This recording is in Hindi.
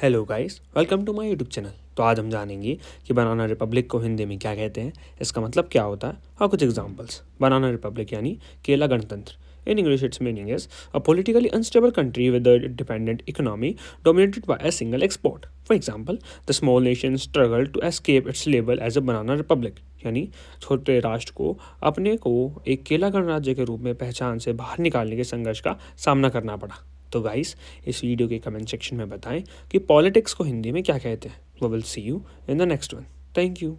hello guys welcome to my YouTube channel तो आज हम जानेंगे कि बनाना रिपब्लिक को हिंदी में क्या कहते हैं इसका मतलब क्या होता है और कुछ एग्जांपल्स बनाना रिपब्लिक यानी केला गणतंत्र in English its meaning is a politically unstable country with dependent economy dominated by a single export for example the small nation struggle to escape its label as a banana republic यानी छोटे राष्ट्र को अपने को एक केला गणराज्य के रूप में पहचान से बाहर निकालने के संघर्ष का सामना करना पड़ा तो गाइस इस वीडियो के कमेंट सेक्शन में बताएं कि पॉलिटिक्स को हिंदी में क्या कहते हैं वो will see you in the next one thank you